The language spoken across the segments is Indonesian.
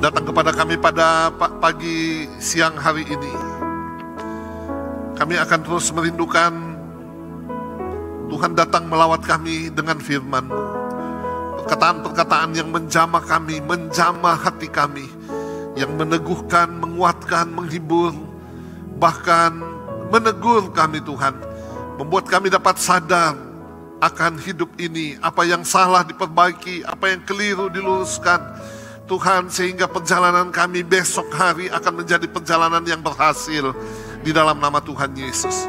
datang kepada kami pada pagi siang hari ini. Kami akan terus merindukan Tuhan datang melawat kami dengan firman-Mu. Perkataan-perkataan yang menjamah kami, menjamah hati kami, yang meneguhkan, menguatkan, menghibur, bahkan menegur kami Tuhan, membuat kami dapat sadar akan hidup ini, apa yang salah diperbaiki, apa yang keliru diluruskan, Tuhan sehingga perjalanan kami besok hari akan menjadi perjalanan yang berhasil di dalam nama Tuhan Yesus.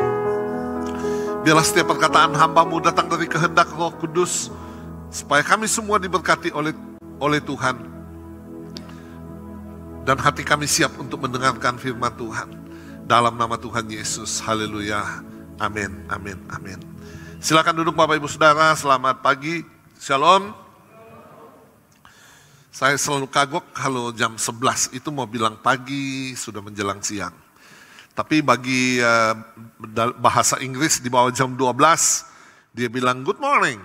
Biarlah setiap perkataan hambamu datang dari kehendak roh kudus supaya kami semua diberkati oleh oleh Tuhan. Dan hati kami siap untuk mendengarkan firman Tuhan. Dalam nama Tuhan Yesus. Haleluya. Amin, amin, amin. Silakan duduk Bapak Ibu Saudara. Selamat pagi. Shalom. Saya selalu kagok kalau jam 11 itu mau bilang pagi, sudah menjelang siang. Tapi bagi uh, bahasa Inggris di bawah jam 12, dia bilang good morning.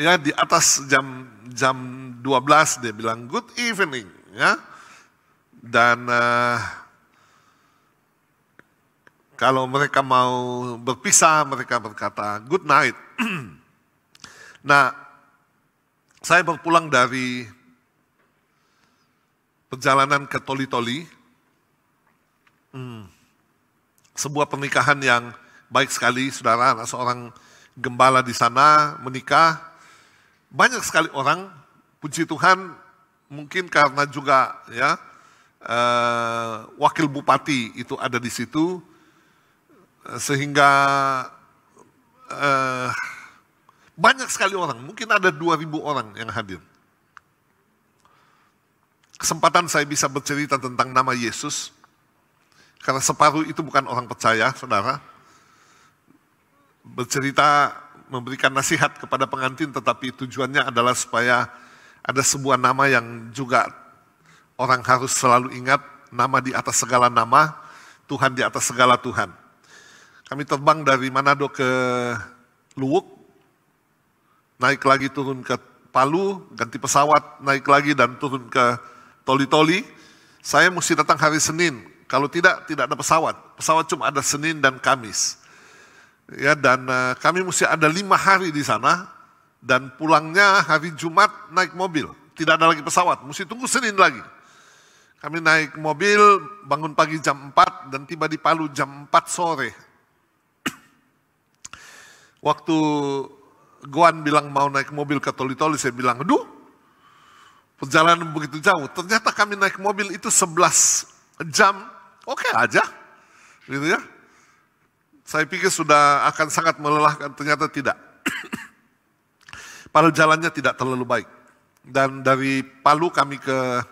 Ya, di atas jam jam 12 dia bilang good evening, ya. Dan uh, kalau mereka mau berpisah, mereka berkata good night. nah, saya berpulang dari perjalanan ke Toli-Toli. Hmm. Sebuah pernikahan yang baik sekali, saudara, anak seorang gembala di sana menikah. Banyak sekali orang, puji Tuhan, mungkin karena juga ya eh, wakil bupati itu ada di situ, sehingga eh, banyak sekali orang, mungkin ada 2000 orang yang hadir. Kesempatan saya bisa bercerita tentang nama Yesus, karena separuh itu bukan orang percaya, saudara. Bercerita memberikan nasihat kepada pengantin, tetapi tujuannya adalah supaya ada sebuah nama yang juga orang harus selalu ingat, nama di atas segala nama, Tuhan di atas segala Tuhan. Kami terbang dari Manado ke Luwuk, naik lagi turun ke Palu, ganti pesawat, naik lagi dan turun ke Toli-Toli. Saya mesti datang hari Senin, kalau tidak tidak ada pesawat. Pesawat cuma ada Senin dan Kamis. Ya dan uh, kami mesti ada lima hari di sana dan pulangnya hari Jumat naik mobil. Tidak ada lagi pesawat, mesti tunggu Senin lagi. Kami naik mobil, bangun pagi jam 4 dan tiba di Palu jam 4 sore. Waktu Goan bilang mau naik mobil ke toli saya bilang, aduh, perjalanan begitu jauh. Ternyata kami naik mobil itu 11 jam, oke okay aja, gitu ya. Saya pikir sudah akan sangat melelahkan, ternyata tidak. Padahal jalannya tidak terlalu baik. Dan dari Palu kami ke,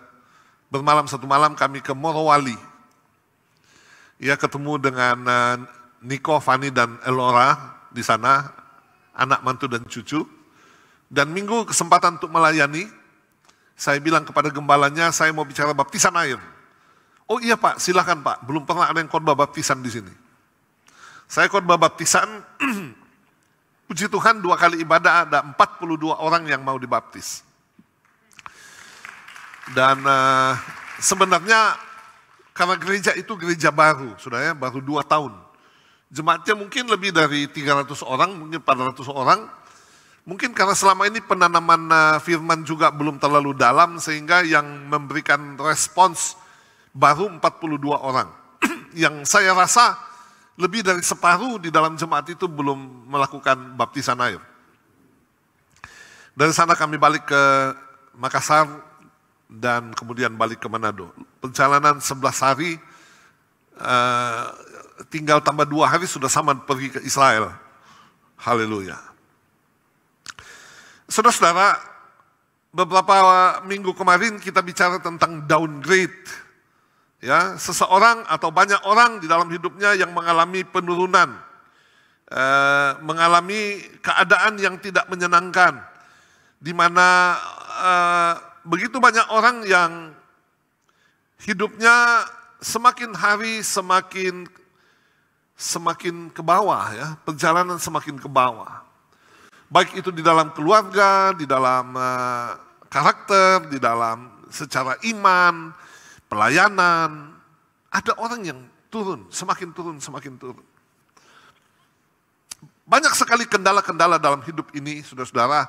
bermalam satu malam kami ke Morowali. Ya ketemu dengan eh, Niko, Fani, dan Elora di sana anak mantu dan cucu. Dan minggu kesempatan untuk melayani, saya bilang kepada gembalanya, saya mau bicara baptisan air. Oh iya pak, silahkan pak. Belum pernah ada yang khotbah baptisan di sini. Saya khotbah baptisan, puji Tuhan dua kali ibadah ada 42 orang yang mau dibaptis. Dan uh, sebenarnya karena gereja itu gereja baru, sudah ya, baru dua tahun. Jemaatnya mungkin lebih dari 300 orang, mungkin 400 orang. Mungkin karena selama ini penanaman eh, firman juga belum terlalu dalam sehingga yang memberikan respons baru 42 orang. yang saya rasa lebih dari separuh di dalam jemaat itu belum melakukan baptisan air. Dari sana kami balik ke Makassar dan kemudian balik ke Manado. Perjalanan 11 hari eh, tinggal tambah dua hari sudah sama pergi ke Israel. Haleluya. Saudara-saudara, beberapa minggu kemarin kita bicara tentang downgrade. Ya, seseorang atau banyak orang di dalam hidupnya yang mengalami penurunan, eh, mengalami keadaan yang tidak menyenangkan, di mana eh, begitu banyak orang yang hidupnya semakin hari semakin semakin ke bawah ya, perjalanan semakin ke bawah. Baik itu di dalam keluarga, di dalam eh, karakter, di dalam secara iman, pelayanan. Ada orang yang turun, semakin turun, semakin turun. Banyak sekali kendala-kendala dalam hidup ini, saudara-saudara,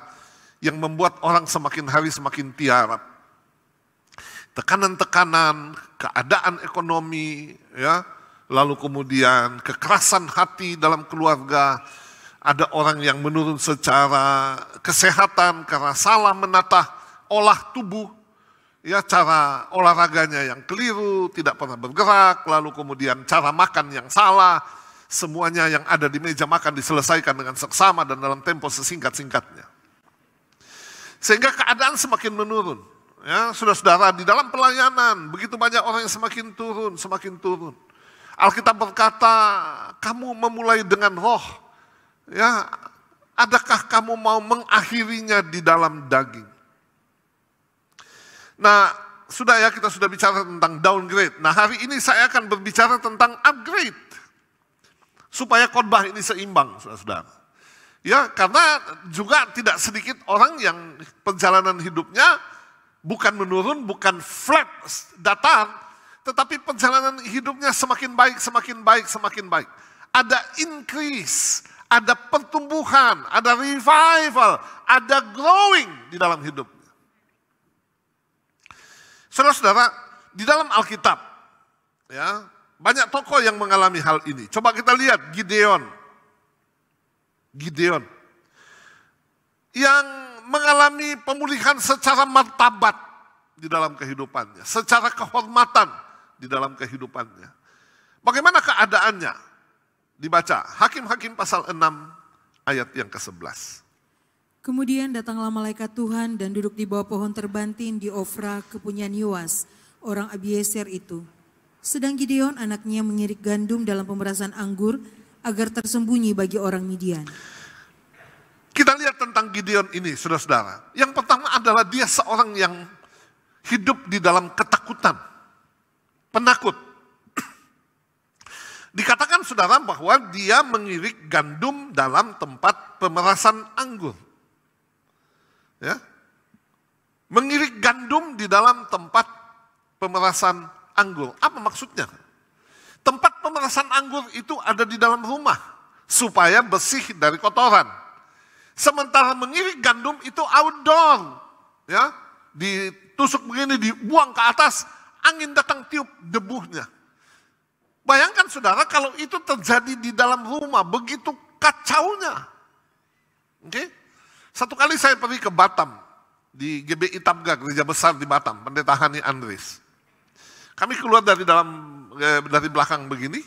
yang membuat orang semakin hari semakin tiarap. Tekanan-tekanan, keadaan ekonomi, ya, lalu kemudian kekerasan hati dalam keluarga, ada orang yang menurun secara kesehatan karena salah menata olah tubuh, ya cara olahraganya yang keliru, tidak pernah bergerak, lalu kemudian cara makan yang salah, semuanya yang ada di meja makan diselesaikan dengan seksama dan dalam tempo sesingkat-singkatnya. Sehingga keadaan semakin menurun. Ya, saudara-saudara, di dalam pelayanan begitu banyak orang yang semakin turun, semakin turun. Alkitab berkata, kamu memulai dengan roh. Ya, adakah kamu mau mengakhirinya di dalam daging? Nah, sudah ya kita sudah bicara tentang downgrade. Nah, hari ini saya akan berbicara tentang upgrade. Supaya khotbah ini seimbang, Saudara-saudara. Ya, karena juga tidak sedikit orang yang perjalanan hidupnya bukan menurun, bukan flat datar, tetapi perjalanan hidupnya semakin baik, semakin baik, semakin baik. Ada increase, ada pertumbuhan, ada revival, ada growing di dalam hidupnya. Saudara-saudara, di dalam Alkitab, ya banyak tokoh yang mengalami hal ini. Coba kita lihat Gideon. Gideon. Yang mengalami pemulihan secara martabat di dalam kehidupannya. Secara kehormatan di dalam kehidupannya. Bagaimana keadaannya? Dibaca Hakim-hakim pasal 6 ayat yang ke-11. Kemudian datanglah malaikat Tuhan dan duduk di bawah pohon terbantin di Ofra kepunyaan Yuas, orang Abieser itu. Sedang Gideon anaknya mengirik gandum dalam pemerasan anggur agar tersembunyi bagi orang Midian. Kita lihat tentang Gideon ini, saudara-saudara. Yang pertama adalah dia seorang yang hidup di dalam ketakutan penakut. Dikatakan saudara bahwa dia mengirik gandum dalam tempat pemerasan anggur. Ya. Mengirik gandum di dalam tempat pemerasan anggur. Apa maksudnya? Tempat pemerasan anggur itu ada di dalam rumah supaya bersih dari kotoran. Sementara mengirik gandum itu outdoor. Ya, ditusuk begini dibuang ke atas Angin datang tiup debuhnya. Bayangkan saudara kalau itu terjadi di dalam rumah, begitu kacaunya. Oke? Okay? Satu kali saya pergi ke Batam, di GBI Tabga, gereja besar di Batam, pendeta Hani Andres. Kami keluar dari dalam eh, dari belakang begini,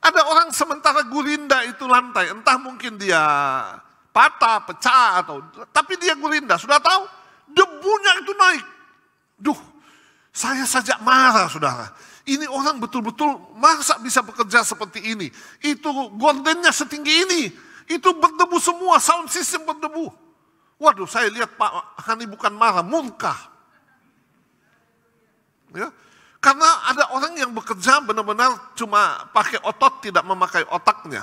ada orang sementara gurinda itu lantai, entah mungkin dia patah, pecah atau tapi dia gurinda, sudah tahu debunya itu naik. Duh, saya saja marah, saudara. Ini orang betul-betul masa bisa bekerja seperti ini. Itu gordennya setinggi ini. Itu berdebu semua, sound system berdebu. Waduh, saya lihat Pak Hani bukan marah, murka. Ya. Karena ada orang yang bekerja benar-benar cuma pakai otot, tidak memakai otaknya.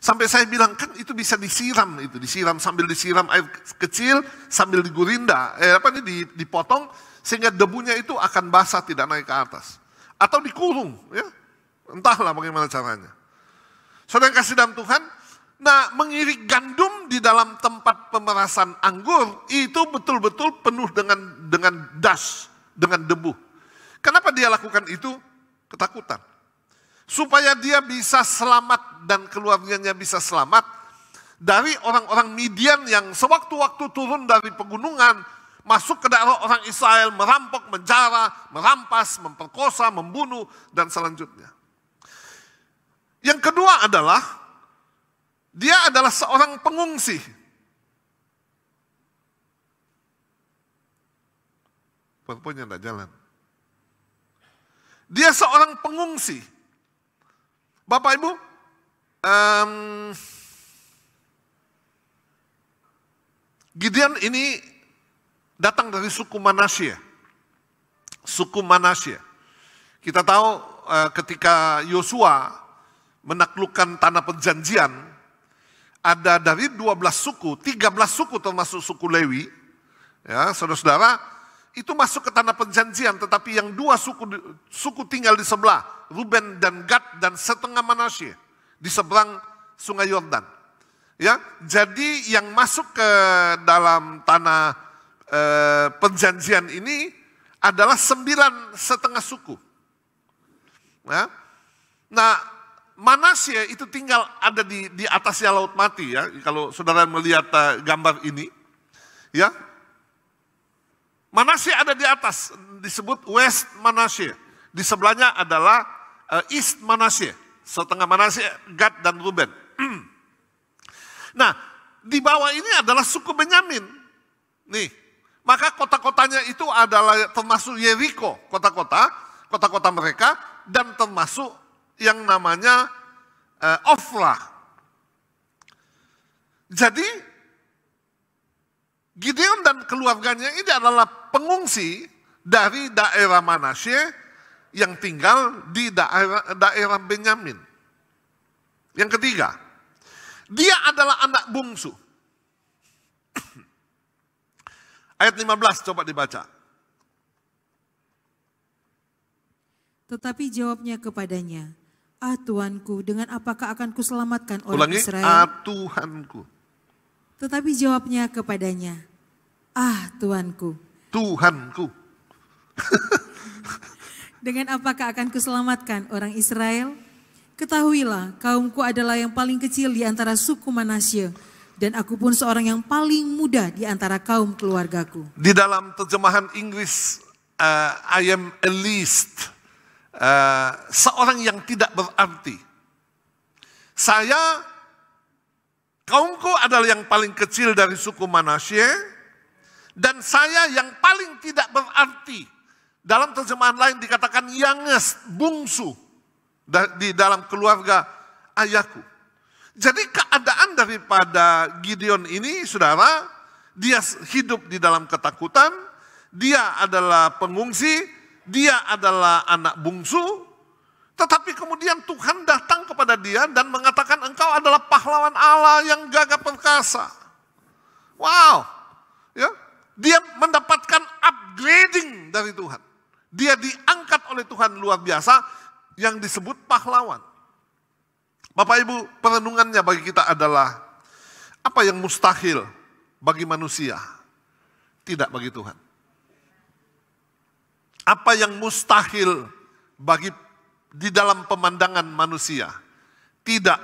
Sampai saya bilang, kan itu bisa disiram, itu disiram sambil disiram air kecil, sambil digurinda, eh, apa ini dipotong, sehingga debunya itu akan basah tidak naik ke atas. Atau dikurung ya. Entahlah bagaimana caranya. Saudara yang kasih dalam Tuhan, nah mengirik gandum di dalam tempat pemerasan anggur itu betul-betul penuh dengan dengan das, dengan debu. Kenapa dia lakukan itu? Ketakutan. Supaya dia bisa selamat dan keluarganya bisa selamat dari orang-orang Midian yang sewaktu-waktu turun dari pegunungan masuk ke daerah orang Israel, merampok, menjara, merampas, memperkosa, membunuh, dan selanjutnya. Yang kedua adalah, dia adalah seorang pengungsi. Perpunya tidak jalan. Dia seorang pengungsi. Bapak Ibu, um, Gideon ini datang dari suku Manasya. Suku Manasya. Kita tahu eh, ketika Yosua menaklukkan tanah perjanjian, ada dari 12 suku, 13 suku termasuk suku Lewi, ya saudara-saudara, itu masuk ke tanah perjanjian, tetapi yang dua suku suku tinggal di sebelah, Ruben dan Gad dan setengah Manasye di seberang Sungai Yordan. Ya, jadi yang masuk ke dalam tanah eh, perjanjian ini adalah sembilan setengah suku. Ya. Nah, nah Manasya itu tinggal ada di di atasnya laut mati ya. Kalau saudara melihat uh, gambar ini, ya Manasya ada di atas disebut West Manasya. Di sebelahnya adalah uh, East Manasya, setengah Manasya, Gad dan Ruben. nah, di bawah ini adalah suku Benyamin. Nih, maka kota-kotanya itu adalah termasuk Yeriko, kota-kota, kota-kota mereka, dan termasuk yang namanya uh, eh, Ofra. Jadi Gideon dan keluarganya ini adalah pengungsi dari daerah Manasye yang tinggal di daerah, daerah Benyamin. Yang ketiga, dia adalah anak bungsu. Ayat 15 coba dibaca. Tetapi jawabnya kepadanya, Ah Tuanku, dengan apakah akan kuselamatkan orang Ulangi, Israel? Ah Tuhanku. Tetapi jawabnya kepadanya, Ah Tuanku. Tuhanku. dengan apakah akan kuselamatkan orang Israel? Ketahuilah, kaumku adalah yang paling kecil di antara suku Manasye dan aku pun seorang yang paling muda di antara kaum keluargaku. Di dalam terjemahan Inggris, uh, I am a least. Uh, seorang yang tidak berarti. Saya, kaumku adalah yang paling kecil dari suku Manasye, dan saya yang paling tidak berarti. Dalam terjemahan lain dikatakan yanges, bungsu, di dalam keluarga ayahku. Jadi keadaan daripada Gideon ini, saudara, dia hidup di dalam ketakutan, dia adalah pengungsi, dia adalah anak bungsu, tetapi kemudian Tuhan datang kepada dia dan mengatakan engkau adalah pahlawan Allah yang gagah perkasa. Wow, ya, dia mendapatkan upgrading dari Tuhan. Dia diangkat oleh Tuhan luar biasa yang disebut pahlawan. Bapak Ibu, perenungannya bagi kita adalah apa yang mustahil bagi manusia, tidak bagi Tuhan. Apa yang mustahil bagi di dalam pemandangan manusia, tidak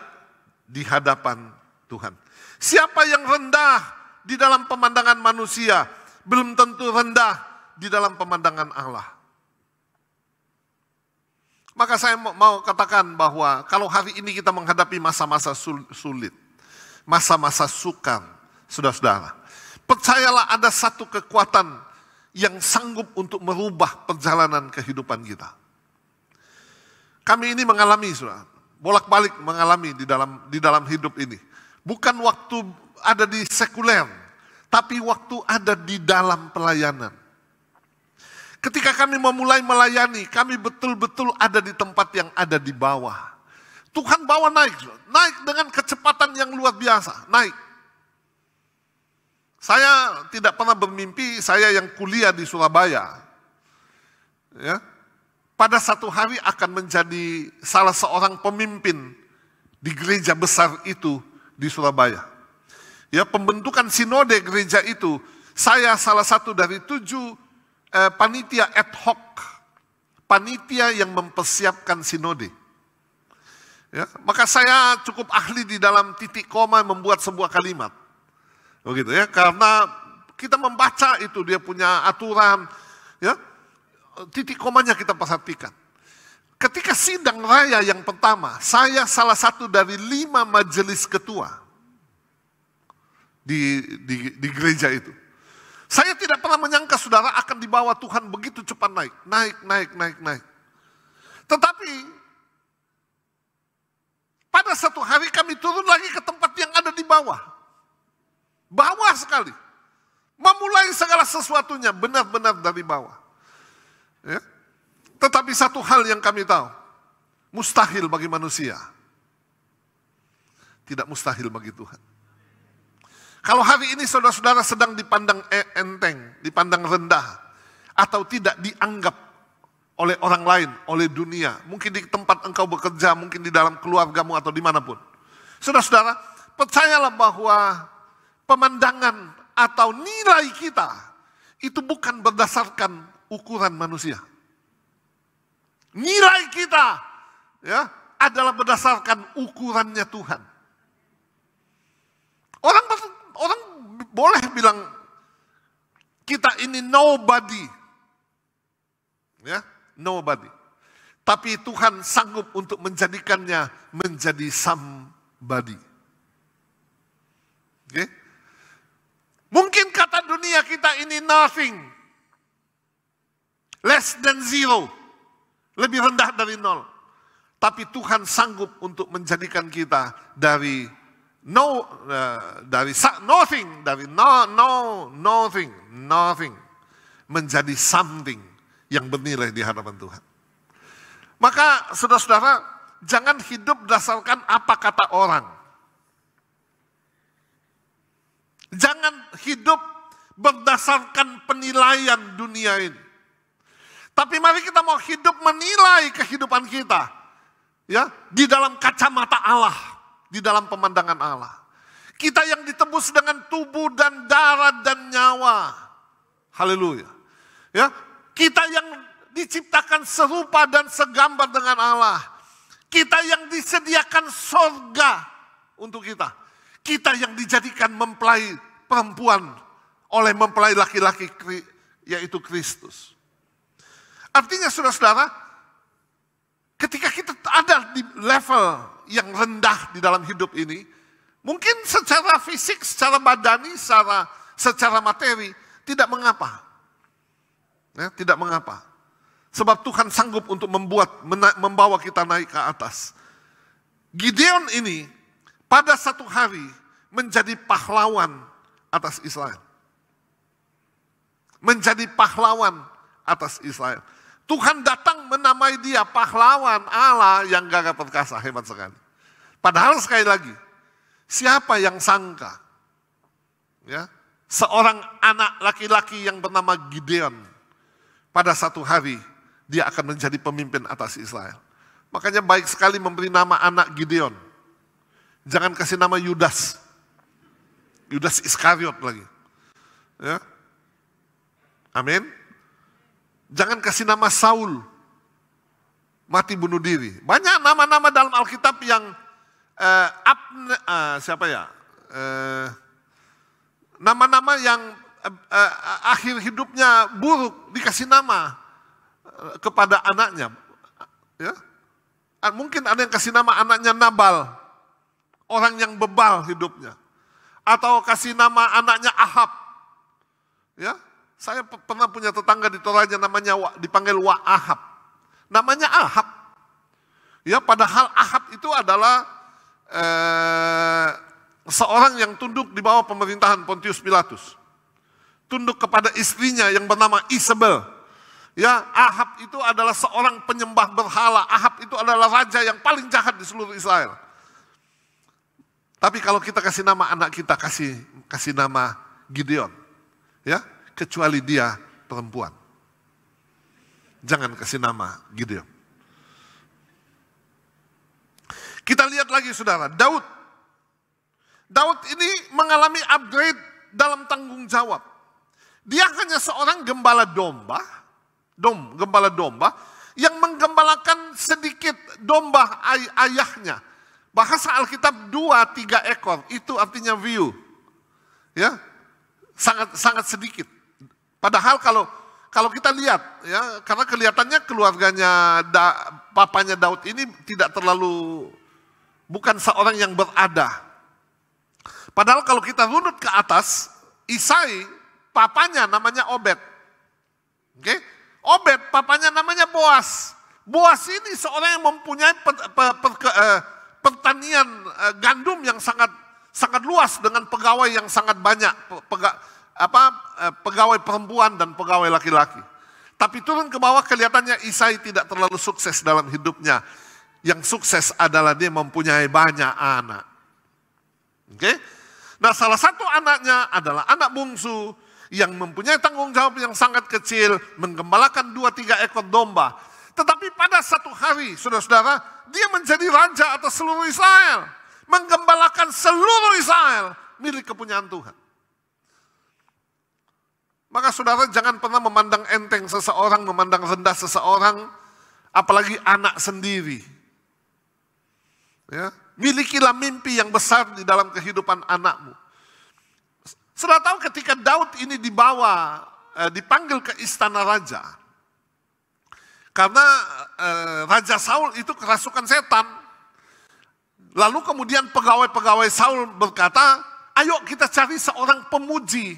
di hadapan Tuhan. Siapa yang rendah di dalam pemandangan manusia, belum tentu rendah di dalam pemandangan Allah. Maka saya mau katakan bahwa kalau hari ini kita menghadapi masa-masa sulit, masa-masa sukar, sudah saudara percayalah ada satu kekuatan yang sanggup untuk merubah perjalanan kehidupan kita. Kami ini mengalami, saudara, bolak-balik mengalami di dalam di dalam hidup ini. Bukan waktu ada di sekuler, tapi waktu ada di dalam pelayanan. Ketika kami memulai melayani, kami betul-betul ada di tempat yang ada di bawah. Tuhan bawa naik, naik dengan kecepatan yang luar biasa, naik. Saya tidak pernah bermimpi saya yang kuliah di Surabaya. Ya. Pada satu hari akan menjadi salah seorang pemimpin di gereja besar itu di Surabaya. Ya, pembentukan sinode gereja itu, saya salah satu dari tujuh eh, panitia ad hoc, panitia yang mempersiapkan sinode. Ya, maka saya cukup ahli di dalam titik koma membuat sebuah kalimat. Begitu ya, karena kita membaca itu dia punya aturan, ya. Titik komanya kita perhatikan. Ketika sidang raya yang pertama, saya salah satu dari lima majelis ketua di, di, di gereja itu. Saya tidak pernah menyangka saudara akan dibawa Tuhan begitu cepat naik. Naik, naik, naik, naik. Tetapi pada satu hari kami turun lagi ke tempat yang ada di bawah. Bawah sekali. Memulai segala sesuatunya benar-benar dari bawah. Ya. Tetapi satu hal yang kami tahu. Mustahil bagi manusia. Tidak mustahil bagi Tuhan. Kalau hari ini saudara-saudara sedang dipandang e- enteng, dipandang rendah, atau tidak dianggap oleh orang lain, oleh dunia, mungkin di tempat engkau bekerja, mungkin di dalam keluargamu atau dimanapun. Saudara-saudara, percayalah bahwa pemandangan atau nilai kita itu bukan berdasarkan ukuran manusia. Nilai kita ya adalah berdasarkan ukurannya Tuhan. Orang orang boleh bilang kita ini nobody. Ya, nobody. Tapi Tuhan sanggup untuk menjadikannya menjadi somebody. Okay? Mungkin kata dunia kita ini nothing. Less than zero. Lebih rendah dari nol. Tapi Tuhan sanggup untuk menjadikan kita dari No, uh, dari nothing, dari no, no, nothing, nothing. Menjadi something yang bernilai di hadapan Tuhan. Maka saudara-saudara, jangan hidup berdasarkan apa kata orang. Jangan hidup berdasarkan penilaian dunia ini. Tapi mari kita mau hidup menilai kehidupan kita. Ya, di dalam kacamata Allah di dalam pemandangan Allah. Kita yang ditebus dengan tubuh dan darah dan nyawa. Haleluya. Ya, kita yang diciptakan serupa dan segambar dengan Allah. Kita yang disediakan sorga untuk kita. Kita yang dijadikan mempelai perempuan oleh mempelai laki-laki yaitu Kristus. Artinya saudara-saudara, ketika kita ada di level yang rendah di dalam hidup ini, mungkin secara fisik, secara badani, secara secara materi tidak mengapa. Ya, tidak mengapa. Sebab Tuhan sanggup untuk membuat mena, membawa kita naik ke atas. Gideon ini pada satu hari menjadi pahlawan atas Israel. Menjadi pahlawan atas Israel. Tuhan datang menamai dia pahlawan Allah yang gagah perkasa. Hebat sekali. Padahal sekali lagi, siapa yang sangka? Ya, seorang anak laki-laki yang bernama Gideon pada satu hari dia akan menjadi pemimpin atas Israel. Makanya baik sekali memberi nama anak Gideon. Jangan kasih nama Yudas. Yudas Iskariot lagi. Ya. Amin. Jangan kasih nama Saul. Mati bunuh diri. Banyak nama-nama dalam Alkitab yang uh, up, uh, siapa ya? nama eh, nama-nama yang uh, uh, akhir hidupnya buruk dikasih nama uh, kepada anaknya. Ya? Ah, mungkin ada yang kasih nama anaknya Nabal, orang yang bebal hidupnya. Atau kasih nama anaknya Ahab. Ya? Saya pernah punya tetangga di Toraja namanya dipanggil Wa Ahab. Namanya Ahab. Ya, padahal Ahab itu adalah eh, seorang yang tunduk di bawah pemerintahan Pontius Pilatus. Tunduk kepada istrinya yang bernama Isabel. Ya, Ahab itu adalah seorang penyembah berhala. Ahab itu adalah raja yang paling jahat di seluruh Israel. Tapi kalau kita kasih nama anak kita kasih kasih nama Gideon. Ya, kecuali dia perempuan. Jangan kasih nama Gideon. Kita lihat lagi saudara, Daud. Daud ini mengalami upgrade dalam tanggung jawab. Dia hanya seorang gembala domba, dom, gembala domba, yang menggembalakan sedikit domba ay ayahnya. Bahasa Alkitab dua, tiga ekor, itu artinya view. Ya, sangat sangat sedikit. Padahal kalau kalau kita lihat ya karena kelihatannya keluarganya da, papanya Daud ini tidak terlalu bukan seorang yang berada. Padahal kalau kita runut ke atas, Isai papanya namanya Obed. Okay? Obed papanya namanya Boas. Boas ini seorang yang mempunyai per, per, per, per, eh, pertanian eh, gandum yang sangat sangat luas dengan pegawai yang sangat banyak, pega, apa eh, pegawai perempuan dan pegawai laki-laki. Tapi turun ke bawah kelihatannya Isai tidak terlalu sukses dalam hidupnya. Yang sukses adalah dia mempunyai banyak anak. Oke? Okay? Nah salah satu anaknya adalah anak bungsu yang mempunyai tanggung jawab yang sangat kecil, menggembalakan dua tiga ekor domba. Tetapi pada satu hari, saudara-saudara, dia menjadi raja atas seluruh Israel. Menggembalakan seluruh Israel milik kepunyaan Tuhan. Maka saudara jangan pernah memandang enteng seseorang, memandang rendah seseorang, apalagi anak sendiri. Ya. Milikilah mimpi yang besar di dalam kehidupan anakmu. Sudah tahu ketika Daud ini dibawa, eh, dipanggil ke istana raja. Karena eh, Raja Saul itu kerasukan setan. Lalu kemudian pegawai-pegawai Saul berkata, ayo kita cari seorang pemuji.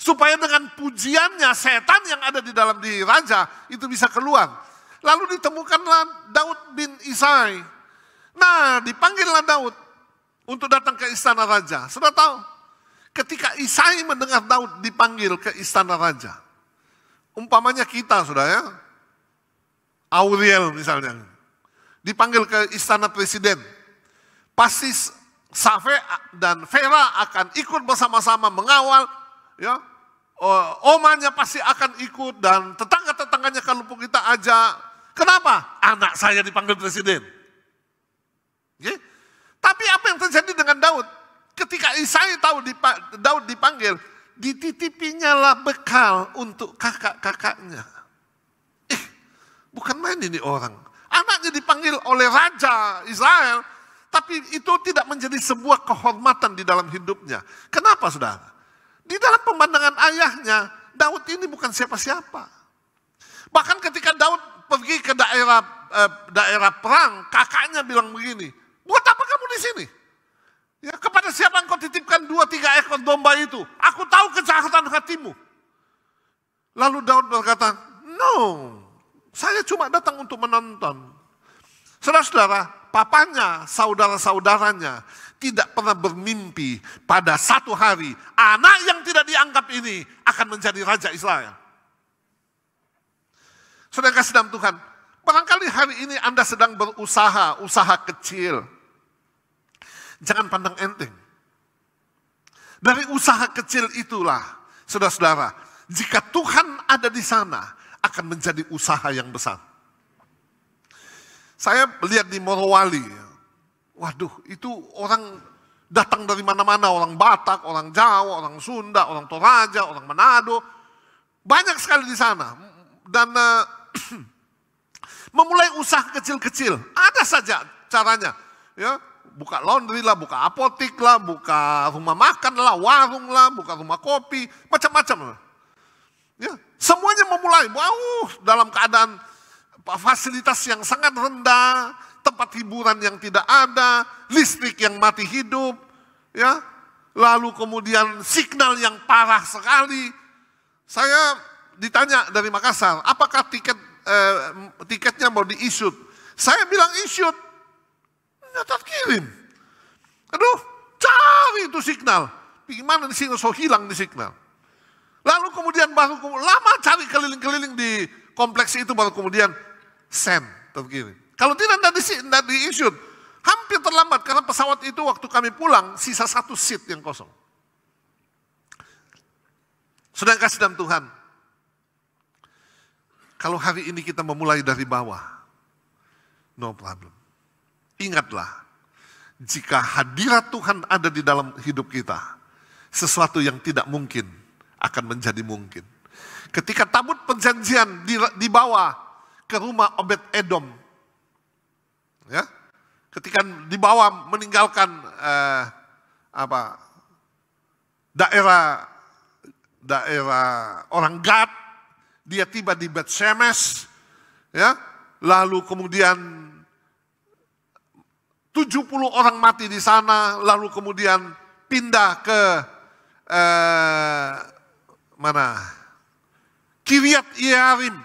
Supaya dengan pujiannya setan yang ada di dalam diri raja itu bisa keluar. Lalu ditemukanlah Daud bin Isai Nah, dipanggillah Daud untuk datang ke istana raja. Sudah tahu, ketika Isai mendengar Daud dipanggil ke istana raja. Umpamanya kita, sudah ya. Auriel misalnya. Dipanggil ke istana presiden. Pasti Safe dan Vera akan ikut bersama-sama mengawal ya Omanya pasti akan ikut dan tetangga-tetangganya kalau pun kita ajak kenapa anak saya dipanggil presiden Okay. Tapi apa yang terjadi dengan Daud? Ketika Isai tahu Daud dipanggil, dititipinya lah bekal untuk kakak-kakaknya. Eh, bukan main ini orang. Anaknya dipanggil oleh Raja Israel, tapi itu tidak menjadi sebuah kehormatan di dalam hidupnya. Kenapa saudara? Di dalam pemandangan ayahnya, Daud ini bukan siapa-siapa. Bahkan ketika Daud pergi ke daerah eh, daerah perang, kakaknya bilang begini, Buat apa kamu di sini? Ya, kepada siapa engkau titipkan dua tiga ekor domba itu? Aku tahu kejahatan hatimu. Lalu Daud berkata, no, saya cuma datang untuk menonton. Saudara-saudara, papanya, saudara-saudaranya tidak pernah bermimpi pada satu hari anak yang tidak dianggap ini akan menjadi raja Israel. Saudara sedang Tuhan, barangkali hari ini Anda sedang berusaha, usaha kecil Jangan pandang enteng. Dari usaha kecil itulah, saudara-saudara, jika Tuhan ada di sana, akan menjadi usaha yang besar. Saya melihat di Morowali, waduh itu orang datang dari mana-mana, orang Batak, orang Jawa, orang Sunda, orang Toraja, orang Manado, banyak sekali di sana. Dan uh, memulai usaha kecil-kecil, ada saja caranya. Ya, buka laundry lah, buka apotik lah, buka rumah makan lah, warung lah, buka rumah kopi, macam-macam. Ya, semuanya memulai, wow, dalam keadaan fasilitas yang sangat rendah, tempat hiburan yang tidak ada, listrik yang mati hidup, ya, lalu kemudian signal yang parah sekali. Saya ditanya dari Makassar, apakah tiket eh, tiketnya mau diisut? Saya bilang isut, kirim. Aduh, cari itu signal. Gimana di sini, so hilang di signal. Lalu kemudian baru lama cari keliling-keliling di kompleks itu baru kemudian send terkirim. Kalau tidak tidak di, tidak di issue, hampir terlambat karena pesawat itu waktu kami pulang sisa satu seat yang kosong. sudah kasih dalam Tuhan. Kalau hari ini kita memulai dari bawah, no problem. Ingatlah, jika hadirat Tuhan ada di dalam hidup kita, sesuatu yang tidak mungkin akan menjadi mungkin. Ketika tabut perjanjian dibawa ke rumah Obed Edom, ya, ketika dibawa meninggalkan eh, apa daerah daerah orang Gad, dia tiba di Shemesh, ya, lalu kemudian 70 orang mati di sana, lalu kemudian pindah ke eh, mana? Kiriat Yearim.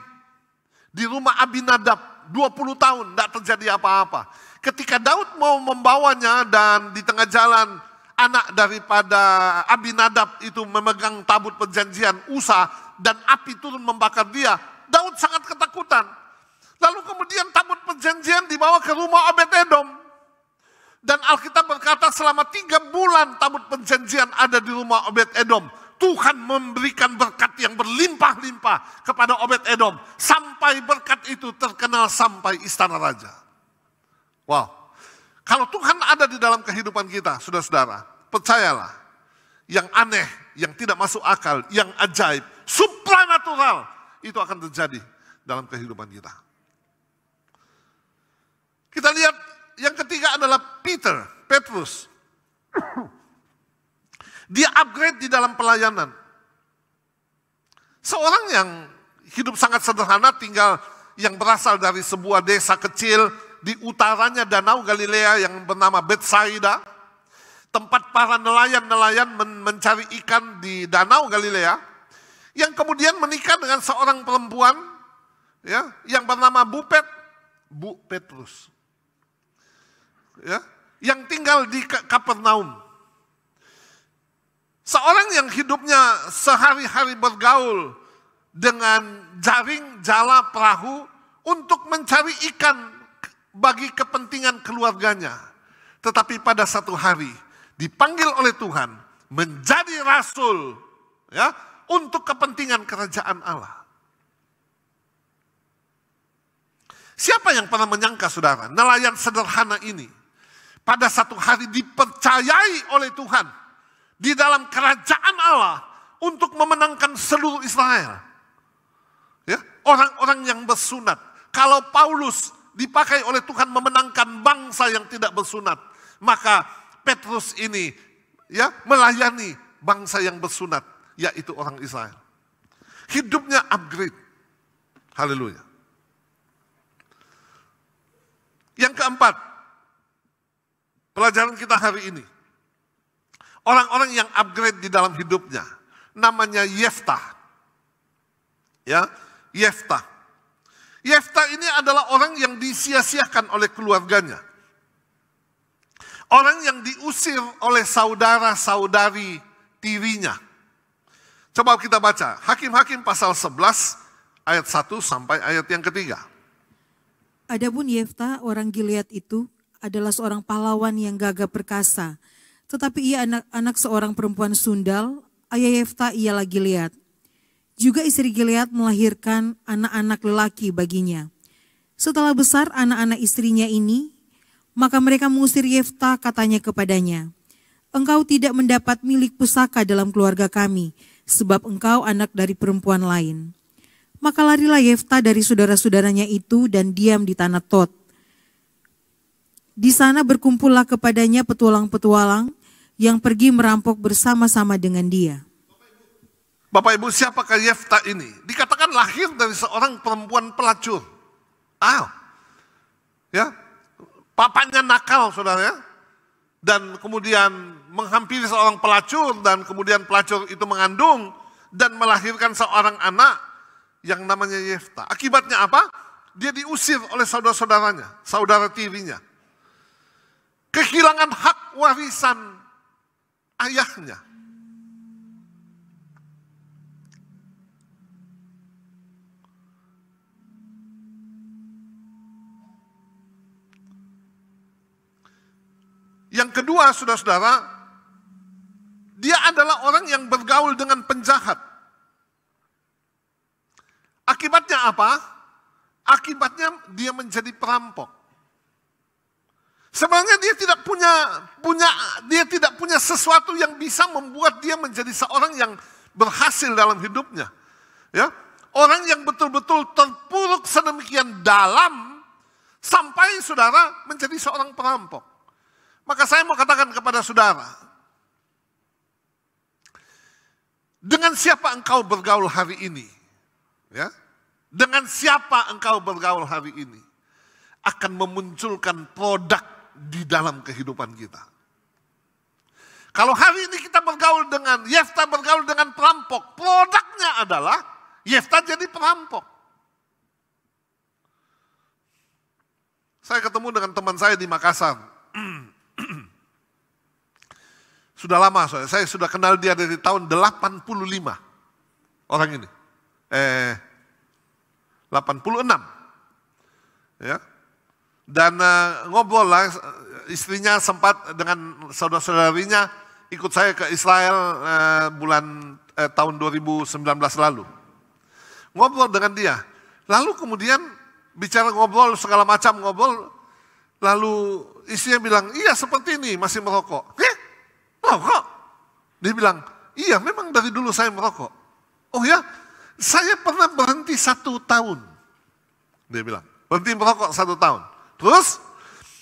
Di rumah Abinadab, 20 tahun, tidak terjadi apa-apa. Ketika Daud mau membawanya dan di tengah jalan anak daripada Abinadab itu memegang tabut perjanjian Usa dan api turun membakar dia. Daud sangat ketakutan. Lalu kemudian tabut perjanjian dibawa ke rumah Obed Edom. Dan Alkitab berkata selama tiga bulan tabut perjanjian ada di rumah Obed Edom. Tuhan memberikan berkat yang berlimpah-limpah kepada Obed Edom. Sampai berkat itu terkenal sampai istana raja. Wow. Kalau Tuhan ada di dalam kehidupan kita, saudara-saudara, percayalah. Yang aneh, yang tidak masuk akal, yang ajaib, supranatural, itu akan terjadi dalam kehidupan kita. Kita lihat yang ketiga adalah Peter, Petrus. Dia upgrade di dalam pelayanan. Seorang yang hidup sangat sederhana tinggal yang berasal dari sebuah desa kecil di utaranya Danau Galilea yang bernama Bethsaida. Tempat para nelayan-nelayan mencari ikan di Danau Galilea. Yang kemudian menikah dengan seorang perempuan ya, yang bernama Bupet, Bu Petrus ya, yang tinggal di Kapernaum. Seorang yang hidupnya sehari-hari bergaul dengan jaring jala perahu untuk mencari ikan bagi kepentingan keluarganya. Tetapi pada satu hari dipanggil oleh Tuhan menjadi rasul ya untuk kepentingan kerajaan Allah. Siapa yang pernah menyangka saudara, nelayan sederhana ini pada satu hari dipercayai oleh Tuhan di dalam kerajaan Allah untuk memenangkan seluruh Israel. Ya, orang-orang yang bersunat. Kalau Paulus dipakai oleh Tuhan memenangkan bangsa yang tidak bersunat, maka Petrus ini ya melayani bangsa yang bersunat, yaitu orang Israel. Hidupnya upgrade. Haleluya. Yang keempat, Pelajaran kita hari ini. Orang-orang yang upgrade di dalam hidupnya. Namanya Yefta, Ya, Yefta, Yefta ini adalah orang yang disia-siakan oleh keluarganya. Orang yang diusir oleh saudara-saudari tirinya. Coba kita baca. Hakim-hakim pasal 11 ayat 1 sampai ayat yang ketiga. Adapun Yefta orang Gilead itu adalah seorang pahlawan yang gagah perkasa. Tetapi ia anak-anak seorang perempuan sundal, ayah Yefta ia lagi lihat. Juga istri Gilead melahirkan anak-anak lelaki baginya. Setelah besar anak-anak istrinya ini, maka mereka mengusir Yefta katanya kepadanya, Engkau tidak mendapat milik pusaka dalam keluarga kami, sebab engkau anak dari perempuan lain. Maka larilah Yefta dari saudara-saudaranya itu dan diam di tanah Tot. Di sana berkumpullah kepadanya petualang-petualang yang pergi merampok bersama-sama dengan dia. Bapak Ibu, siapakah Yefta ini? Dikatakan lahir dari seorang perempuan pelacur. Ah, ya, papanya nakal, saudara. Ya. Dan kemudian menghampiri seorang pelacur dan kemudian pelacur itu mengandung dan melahirkan seorang anak yang namanya Yefta. Akibatnya apa? Dia diusir oleh saudara-saudaranya, saudara tirinya kehilangan hak warisan ayahnya. Yang kedua, saudara-saudara, dia adalah orang yang bergaul dengan penjahat. Akibatnya apa? Akibatnya dia menjadi perampok. Sebenarnya dia tidak punya punya dia tidak punya sesuatu yang bisa membuat dia menjadi seorang yang berhasil dalam hidupnya. Ya, orang yang betul-betul terpuruk sedemikian dalam sampai saudara menjadi seorang perampok. Maka saya mau katakan kepada saudara, dengan siapa engkau bergaul hari ini? Ya. Dengan siapa engkau bergaul hari ini akan memunculkan produk di dalam kehidupan kita. Kalau hari ini kita bergaul dengan Yefta bergaul dengan perampok, produknya adalah Yefta jadi perampok. Saya ketemu dengan teman saya di Makassar. sudah lama saya, saya sudah kenal dia dari tahun 85. Orang ini. Eh 86. Ya, dan uh, ngobrol lah, eh, istrinya sempat dengan saudara-saudarinya ikut saya ke Israel uh, bulan uh, tahun 2019 lalu. Ngobrol dengan dia. Lalu kemudian bicara ngobrol segala macam ngobrol. Lalu istrinya bilang, iya seperti ini masih merokok. Eh, merokok? Dia bilang, iya memang dari dulu saya merokok. Oh ya, saya pernah berhenti satu tahun. Dia bilang, berhenti merokok satu tahun. Terus,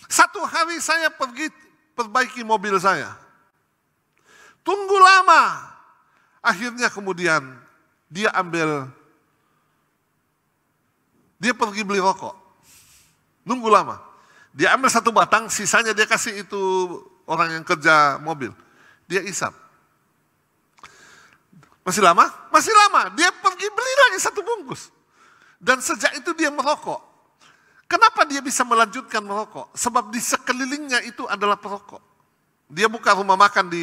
satu hari saya pergi perbaiki mobil saya. Tunggu lama. Akhirnya kemudian dia ambil, dia pergi beli rokok. Nunggu lama. Dia ambil satu batang, sisanya dia kasih itu orang yang kerja mobil. Dia isap. Masih lama? Masih lama. Dia pergi beli lagi satu bungkus. Dan sejak itu dia merokok. Kenapa dia bisa melanjutkan merokok? Sebab di sekelilingnya itu adalah perokok. Dia buka rumah makan di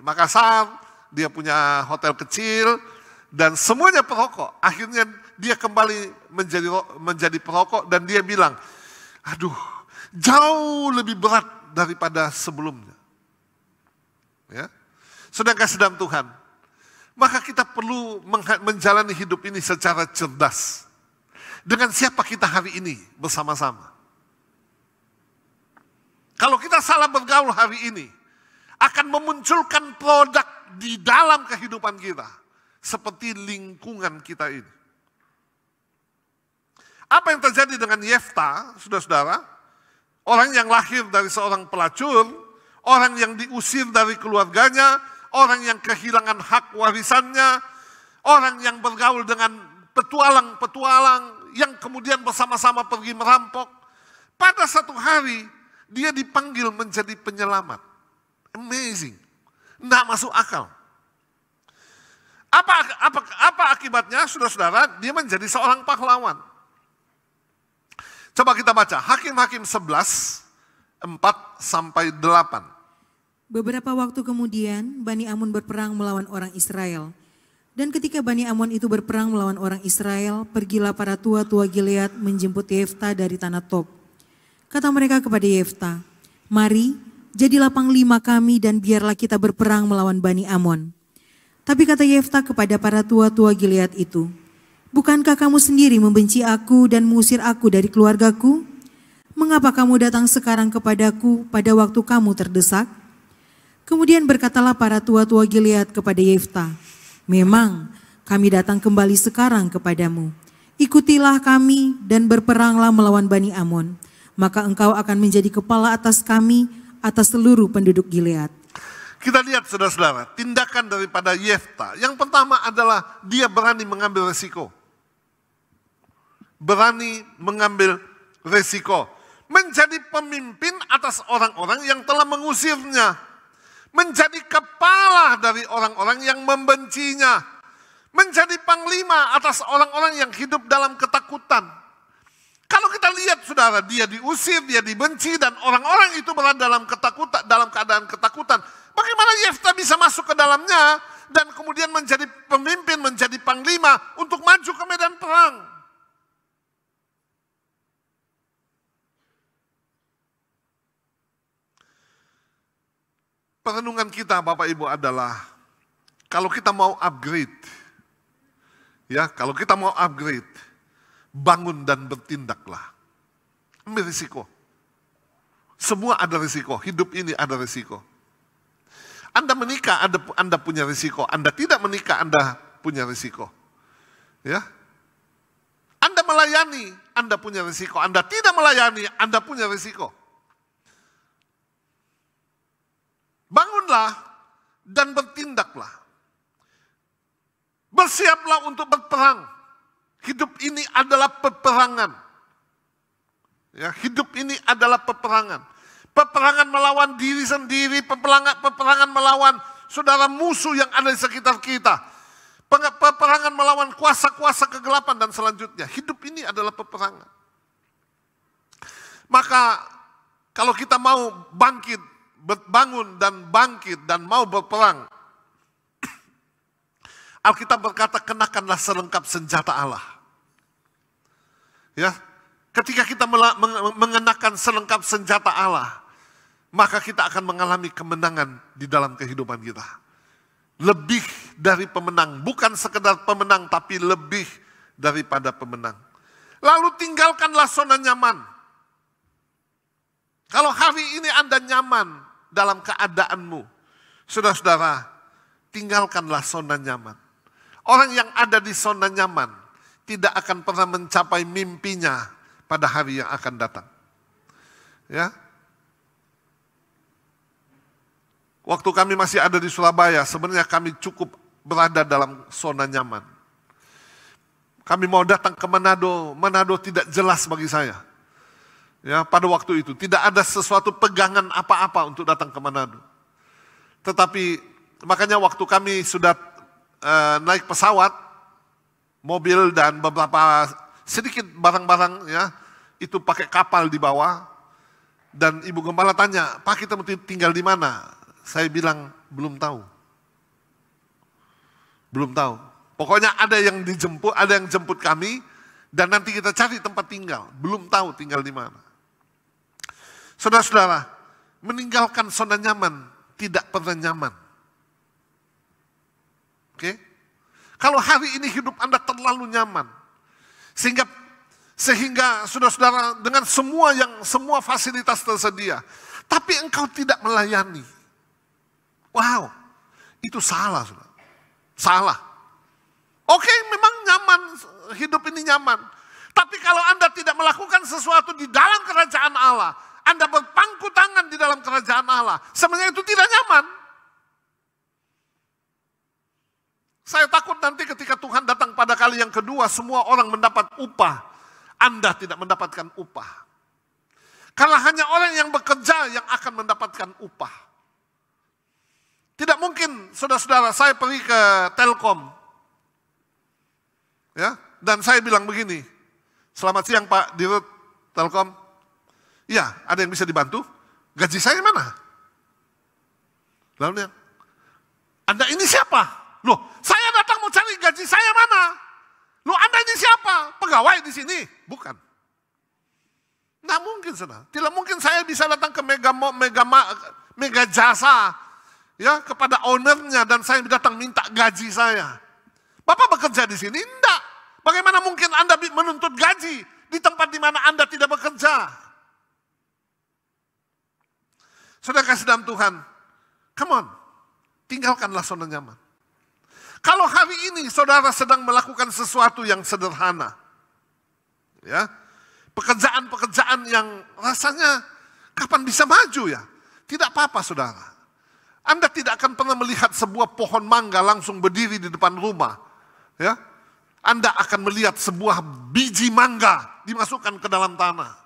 Makassar, dia punya hotel kecil, dan semuanya perokok. Akhirnya dia kembali menjadi menjadi perokok dan dia bilang, aduh, jauh lebih berat daripada sebelumnya. Ya. Sedang Tuhan. Maka kita perlu menjalani hidup ini secara cerdas. Dengan siapa kita hari ini bersama-sama? Kalau kita salah bergaul hari ini, akan memunculkan produk di dalam kehidupan kita. Seperti lingkungan kita ini. Apa yang terjadi dengan Yefta, saudara-saudara? Orang yang lahir dari seorang pelacur, orang yang diusir dari keluarganya, orang yang kehilangan hak warisannya, orang yang bergaul dengan petualang-petualang, yang kemudian bersama-sama pergi merampok. Pada satu hari dia dipanggil menjadi penyelamat. Amazing. Tidak masuk akal. Apa, apa, apa akibatnya, saudara-saudara? Dia menjadi seorang pahlawan. Coba kita baca, Hakim-Hakim 11, 4 sampai 8. Beberapa waktu kemudian, Bani Amun berperang melawan orang Israel. Dan ketika Bani Amon itu berperang melawan orang Israel, pergilah para tua-tua Gilead menjemput Yefta dari tanah Tob. Kata mereka kepada Yefta, Mari, jadilah panglima kami dan biarlah kita berperang melawan Bani Amon. Tapi kata Yefta kepada para tua-tua Gilead itu, Bukankah kamu sendiri membenci aku dan mengusir aku dari keluargaku? Mengapa kamu datang sekarang kepadaku pada waktu kamu terdesak? Kemudian berkatalah para tua-tua Gilead kepada Yefta, Memang kami datang kembali sekarang kepadamu. Ikutilah kami dan berperanglah melawan Bani Amon. Maka engkau akan menjadi kepala atas kami, atas seluruh penduduk Gilead. Kita lihat saudara-saudara, tindakan daripada Yefta. Yang pertama adalah dia berani mengambil resiko. Berani mengambil resiko. Menjadi pemimpin atas orang-orang yang telah mengusirnya menjadi kepala dari orang-orang yang membencinya, menjadi panglima atas orang-orang yang hidup dalam ketakutan. Kalau kita lihat saudara, dia diusir, dia dibenci, dan orang-orang itu berada dalam ketakutan, dalam keadaan ketakutan. Bagaimana Yefta bisa masuk ke dalamnya dan kemudian menjadi pemimpin, menjadi panglima untuk maju ke medan perang? Perenungan kita Bapak Ibu adalah kalau kita mau upgrade, ya kalau kita mau upgrade, bangun dan bertindaklah. Ambil risiko. Semua ada risiko, hidup ini ada risiko. Anda menikah, anda, anda punya risiko. Anda tidak menikah, Anda punya risiko. Ya, Anda melayani, Anda punya risiko. Anda tidak melayani, Anda punya risiko. Bangunlah dan bertindaklah. Bersiaplah untuk berperang. Hidup ini adalah peperangan. Ya, hidup ini adalah peperangan. Peperangan melawan diri sendiri, peperangan, peperangan melawan saudara musuh yang ada di sekitar kita. Peperangan melawan kuasa-kuasa kegelapan dan selanjutnya. Hidup ini adalah peperangan. Maka kalau kita mau bangkit bangun dan bangkit dan mau berperang. Alkitab berkata kenakanlah selengkap senjata Allah. Ya, ketika kita mengenakan selengkap senjata Allah, maka kita akan mengalami kemenangan di dalam kehidupan kita. Lebih dari pemenang, bukan sekedar pemenang tapi lebih daripada pemenang. Lalu tinggalkanlah zona nyaman. Kalau hari ini Anda nyaman, dalam keadaanmu. Saudara-saudara, tinggalkanlah zona nyaman. Orang yang ada di zona nyaman tidak akan pernah mencapai mimpinya pada hari yang akan datang. Ya. Waktu kami masih ada di Surabaya, sebenarnya kami cukup berada dalam zona nyaman. Kami mau datang ke Manado, Manado tidak jelas bagi saya. Ya, pada waktu itu tidak ada sesuatu pegangan apa-apa untuk datang ke Manado. Tetapi makanya waktu kami sudah e, naik pesawat, mobil dan beberapa sedikit barang-barang ya, itu pakai kapal di bawah. Dan ibu gembala tanya, "Pak, kita mau tinggal di mana?" Saya bilang, "Belum tahu." Belum tahu. Pokoknya ada yang dijemput, ada yang jemput kami dan nanti kita cari tempat tinggal. Belum tahu tinggal di mana. Saudara-saudara, meninggalkan zona nyaman tidak pernah nyaman. Oke? Kalau hari ini hidup Anda terlalu nyaman, sehingga sehingga saudara-saudara dengan semua yang semua fasilitas tersedia, tapi engkau tidak melayani. Wow, itu salah, saudara. Salah. Oke, memang nyaman, hidup ini nyaman. Tapi kalau Anda tidak melakukan sesuatu di dalam kerajaan Allah, anda berpangku tangan di dalam kerajaan Allah. Sebenarnya itu tidak nyaman. Saya takut nanti ketika Tuhan datang pada kali yang kedua, semua orang mendapat upah. Anda tidak mendapatkan upah. Karena hanya orang yang bekerja yang akan mendapatkan upah. Tidak mungkin, saudara-saudara, saya pergi ke Telkom. Ya, dan saya bilang begini, selamat siang Pak Dirut Telkom. Iya, ada yang bisa dibantu? Gaji saya mana? Lalu dia, Anda ini siapa? Loh, saya datang mau cari gaji saya mana? Loh, Anda ini siapa? Pegawai di sini? Bukan. Nggak mungkin, sana. Tidak mungkin saya bisa datang ke mega, mega, mega jasa ya kepada ownernya dan saya datang minta gaji saya. Bapak bekerja di sini? Enggak. Bagaimana mungkin Anda menuntut gaji di tempat di mana Anda tidak bekerja? Saudara kasih dalam Tuhan, come on, tinggalkanlah zona nyaman. Kalau hari ini saudara sedang melakukan sesuatu yang sederhana, ya, pekerjaan-pekerjaan yang rasanya kapan bisa maju ya, tidak apa-apa saudara. Anda tidak akan pernah melihat sebuah pohon mangga langsung berdiri di depan rumah, ya. Anda akan melihat sebuah biji mangga dimasukkan ke dalam tanah.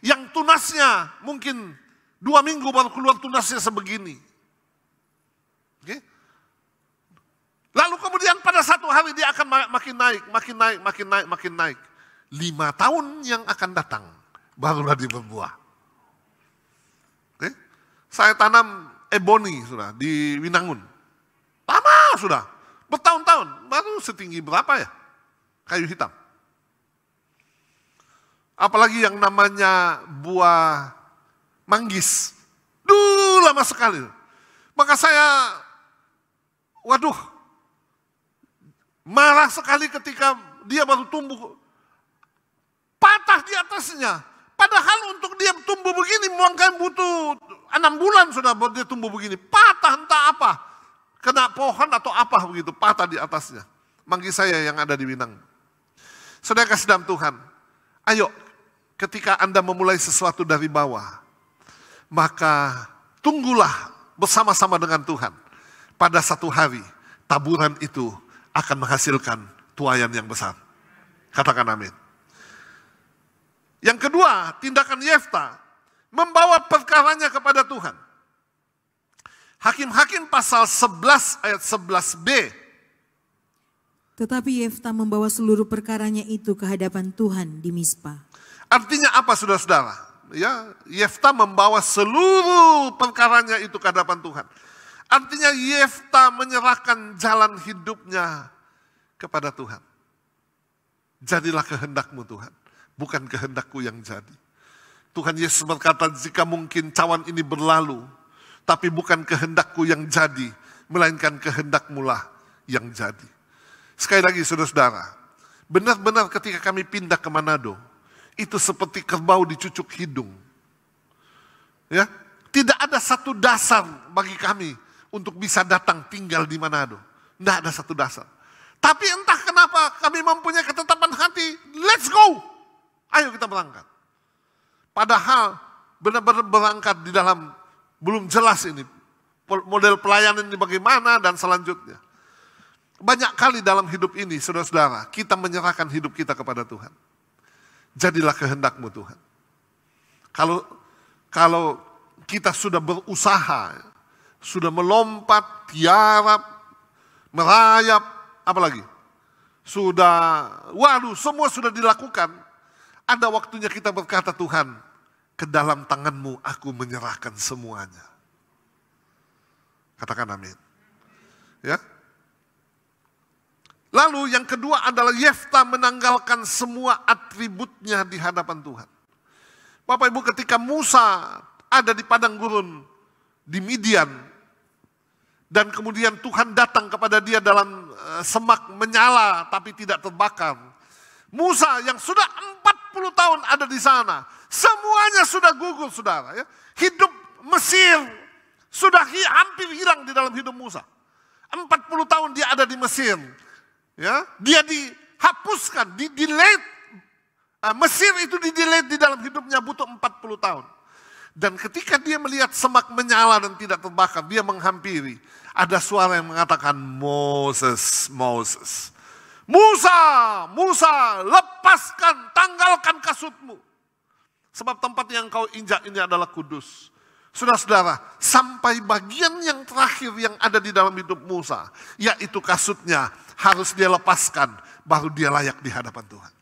Yang tunasnya mungkin Dua minggu baru keluar tunasnya sebegini. Okay. Lalu kemudian pada satu hari dia akan makin naik, makin naik, makin naik, makin naik. Lima tahun yang akan datang barulah dia berbuah. Okay. Saya tanam ebony sudah di Winangun. Lama sudah, bertahun-tahun, baru setinggi berapa ya? Kayu hitam. Apalagi yang namanya buah manggis. dulu lama sekali. Maka saya, waduh, marah sekali ketika dia baru tumbuh. Patah di atasnya. Padahal untuk dia tumbuh begini, mungkin butuh enam bulan sudah buat dia tumbuh begini. Patah entah apa. Kena pohon atau apa begitu, patah di atasnya. Manggis saya yang ada di Winang. Sedangkan sedang Tuhan. Ayo, ketika Anda memulai sesuatu dari bawah, maka tunggulah bersama-sama dengan Tuhan. Pada satu hari taburan itu akan menghasilkan tuayan yang besar. Katakan amin. Yang kedua, tindakan Yefta membawa perkaranya kepada Tuhan. Hakim-hakim pasal 11 ayat 11b. Tetapi Yefta membawa seluruh perkaranya itu ke hadapan Tuhan di Mispa. Artinya apa saudara-saudara? ya Yefta membawa seluruh perkaranya itu ke hadapan Tuhan. Artinya Yefta menyerahkan jalan hidupnya kepada Tuhan. Jadilah kehendakmu Tuhan, bukan kehendakku yang jadi. Tuhan Yesus berkata, jika mungkin cawan ini berlalu, tapi bukan kehendakku yang jadi, melainkan kehendakmu lah yang jadi. Sekali lagi saudara-saudara, benar-benar ketika kami pindah ke Manado, itu seperti kerbau dicucuk hidung. Ya, tidak ada satu dasar bagi kami untuk bisa datang tinggal di Manado. Tidak ada satu dasar. Tapi entah kenapa kami mempunyai ketetapan hati, let's go. Ayo kita berangkat. Padahal benar-benar berangkat di dalam belum jelas ini model pelayanan ini bagaimana dan selanjutnya. Banyak kali dalam hidup ini, saudara-saudara, kita menyerahkan hidup kita kepada Tuhan. Jadilah kehendakmu Tuhan. Kalau kalau kita sudah berusaha, sudah melompat, tiarap, merayap, apalagi sudah, waduh, semua sudah dilakukan. Ada waktunya kita berkata Tuhan, ke dalam tanganmu aku menyerahkan semuanya. Katakan amin. Ya, Lalu yang kedua adalah Yefta menanggalkan semua atributnya di hadapan Tuhan. Bapak Ibu ketika Musa ada di padang gurun di Midian dan kemudian Tuhan datang kepada dia dalam eh, semak menyala tapi tidak terbakar. Musa yang sudah 40 tahun ada di sana, semuanya sudah gugur saudara ya. Hidup Mesir sudah hampir hilang di dalam hidup Musa. 40 tahun dia ada di Mesir ya dia dihapuskan, di delete. Ah, Mesir itu di delay di dalam hidupnya butuh 40 tahun. Dan ketika dia melihat semak menyala dan tidak terbakar, dia menghampiri. Ada suara yang mengatakan, Moses, Moses. Musa, Musa, lepaskan, tanggalkan kasutmu. Sebab tempat yang kau injak ini adalah kudus. Saudara-saudara, sampai bagian yang terakhir yang ada di dalam hidup Musa, yaitu kasutnya, harus dia lepaskan, baru dia layak di hadapan Tuhan.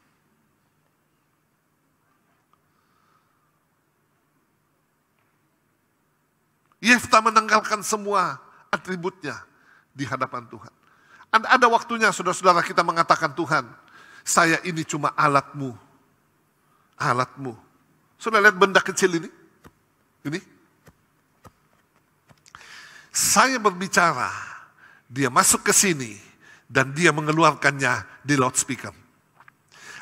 Yefta menanggalkan semua atributnya di hadapan Tuhan. Ada waktunya saudara-saudara kita mengatakan Tuhan, saya ini cuma alatmu. Alatmu. Saudara lihat benda kecil ini? Ini saya berbicara, dia masuk ke sini, dan dia mengeluarkannya di loudspeaker.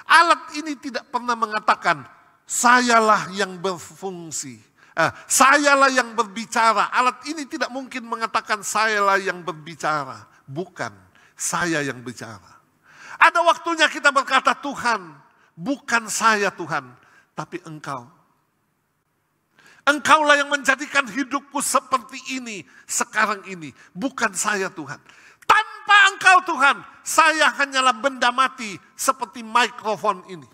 Alat ini tidak pernah mengatakan, sayalah yang berfungsi. Eh, sayalah yang berbicara. Alat ini tidak mungkin mengatakan sayalah yang berbicara. Bukan, saya yang bicara. Ada waktunya kita berkata, Tuhan, bukan saya Tuhan, tapi engkau Engkaulah yang menjadikan hidupku seperti ini, sekarang ini. Bukan saya Tuhan. Tanpa engkau Tuhan, saya hanyalah benda mati seperti mikrofon ini.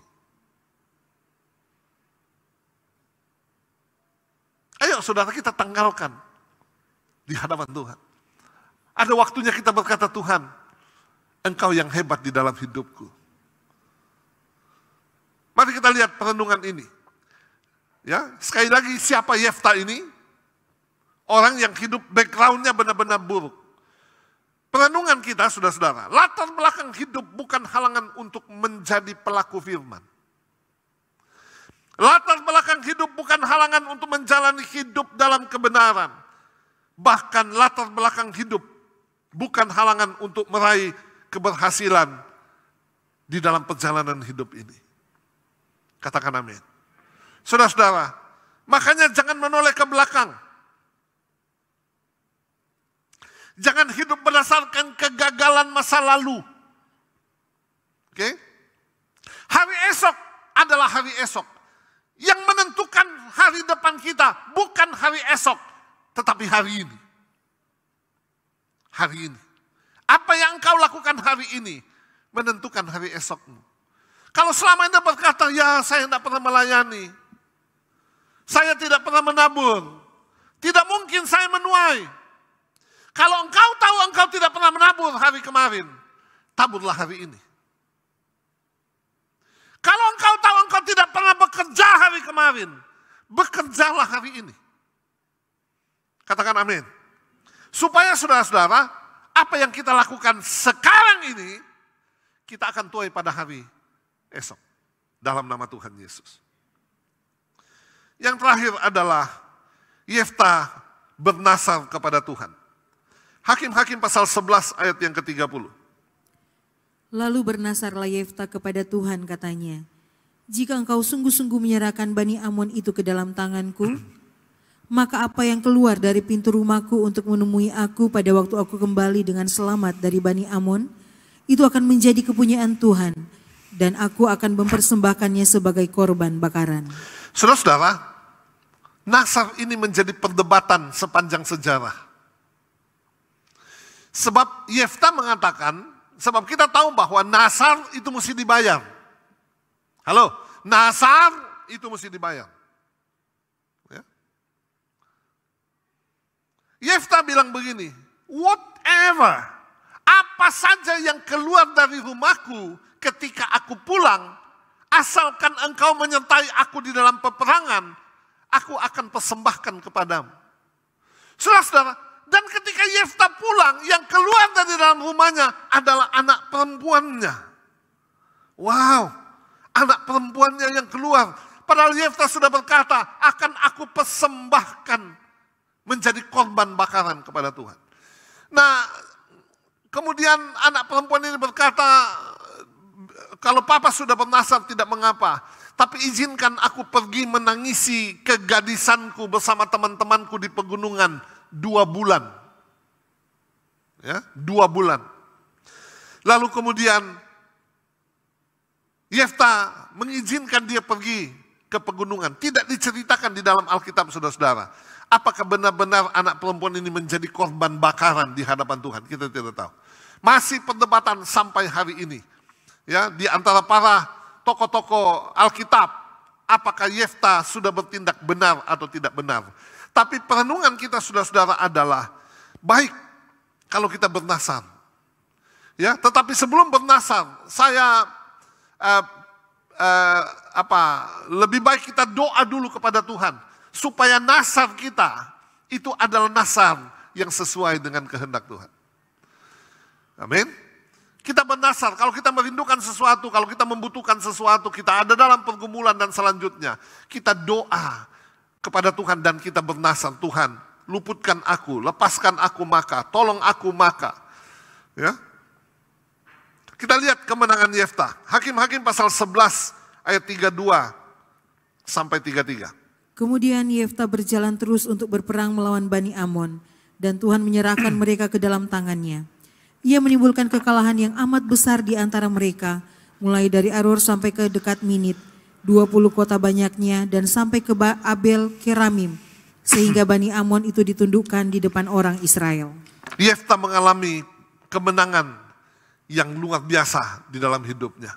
Ayo saudara kita tanggalkan di hadapan Tuhan. Ada waktunya kita berkata Tuhan, Engkau yang hebat di dalam hidupku. Mari kita lihat perenungan ini. Ya, sekali lagi siapa Yefta ini? Orang yang hidup backgroundnya benar-benar buruk. Perenungan kita, sudah saudara latar belakang hidup bukan halangan untuk menjadi pelaku firman. Latar belakang hidup bukan halangan untuk menjalani hidup dalam kebenaran. Bahkan latar belakang hidup bukan halangan untuk meraih keberhasilan di dalam perjalanan hidup ini. Katakan amin. Saudara-saudara, makanya jangan menoleh ke belakang. Jangan hidup berdasarkan kegagalan masa lalu. Oke? Hari esok adalah hari esok. Yang menentukan hari depan kita bukan hari esok, tetapi hari ini. Hari ini. Apa yang engkau lakukan hari ini menentukan hari esokmu. Kalau selama ini berkata, ya saya tidak pernah melayani, saya tidak pernah menabung. Tidak mungkin saya menuai. Kalau engkau tahu engkau tidak pernah menabung hari kemarin, taburlah hari ini. Kalau engkau tahu engkau tidak pernah bekerja hari kemarin, bekerjalah hari ini. Katakan amin. Supaya saudara-saudara, apa yang kita lakukan sekarang ini, kita akan tuai pada hari esok. Dalam nama Tuhan Yesus. Yang terakhir adalah Yefta bernasar kepada Tuhan. Hakim-hakim pasal 11 ayat yang ke-30. Lalu bernasarlah Yefta kepada Tuhan katanya, Jika engkau sungguh-sungguh menyerahkan Bani Amon itu ke dalam tanganku, maka apa yang keluar dari pintu rumahku untuk menemui aku pada waktu aku kembali dengan selamat dari Bani Amon, itu akan menjadi kepunyaan Tuhan, dan aku akan mempersembahkannya sebagai korban bakaran. Saudara-saudara, Nasar ini menjadi perdebatan sepanjang sejarah. Sebab Yefta mengatakan, sebab kita tahu bahwa Nasar itu mesti dibayar. Halo, Nasar itu mesti dibayar. Ya. Yefta bilang begini, whatever, apa saja yang keluar dari rumahku ketika aku pulang, asalkan engkau menyertai aku di dalam peperangan, aku akan persembahkan kepadamu. Saudara-saudara, dan ketika Yefta pulang, yang keluar dari dalam rumahnya adalah anak perempuannya. Wow, anak perempuannya yang keluar. Padahal Yefta sudah berkata, akan aku persembahkan menjadi korban bakaran kepada Tuhan. Nah, kemudian anak perempuan ini berkata, kalau papa sudah bernasar tidak mengapa. Tapi izinkan aku pergi menangisi kegadisanku bersama teman-temanku di pegunungan dua bulan. Ya, dua bulan. Lalu kemudian Yefta mengizinkan dia pergi ke pegunungan. Tidak diceritakan di dalam Alkitab saudara-saudara. Apakah benar-benar anak perempuan ini menjadi korban bakaran di hadapan Tuhan? Kita tidak tahu. Masih perdebatan sampai hari ini ya di antara para tokoh-tokoh Alkitab apakah Yefta sudah bertindak benar atau tidak benar. Tapi perenungan kita sudah saudara adalah baik kalau kita bernasar. Ya, tetapi sebelum bernasar, saya eh, eh, apa lebih baik kita doa dulu kepada Tuhan supaya nasar kita itu adalah nasar yang sesuai dengan kehendak Tuhan. Amin. Kita bernasar, kalau kita merindukan sesuatu, kalau kita membutuhkan sesuatu, kita ada dalam pergumulan dan selanjutnya. Kita doa kepada Tuhan dan kita bernasar, Tuhan luputkan aku, lepaskan aku maka, tolong aku maka. Ya, kita lihat kemenangan Yefta. Hakim-hakim pasal 11 ayat 32 sampai 33. Kemudian Yefta berjalan terus untuk berperang melawan Bani Amon dan Tuhan menyerahkan mereka ke dalam tangannya. Ia menimbulkan kekalahan yang amat besar di antara mereka, mulai dari Arur sampai ke dekat Minit, 20 kota banyaknya dan sampai ke Abel Keramim, sehingga Bani Amon itu ditundukkan di depan orang Israel. Yefta mengalami kemenangan yang luar biasa di dalam hidupnya.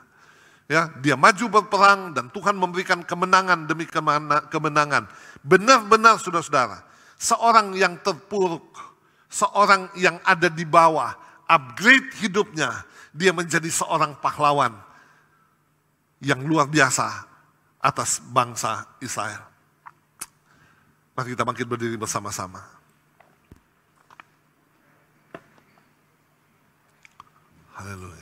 Ya, dia maju berperang dan Tuhan memberikan kemenangan demi kemenangan. Benar-benar saudara-saudara, seorang yang terpuruk, seorang yang ada di bawah, upgrade hidupnya, dia menjadi seorang pahlawan yang luar biasa atas bangsa Israel. Mari kita bangkit berdiri bersama-sama. Haleluya.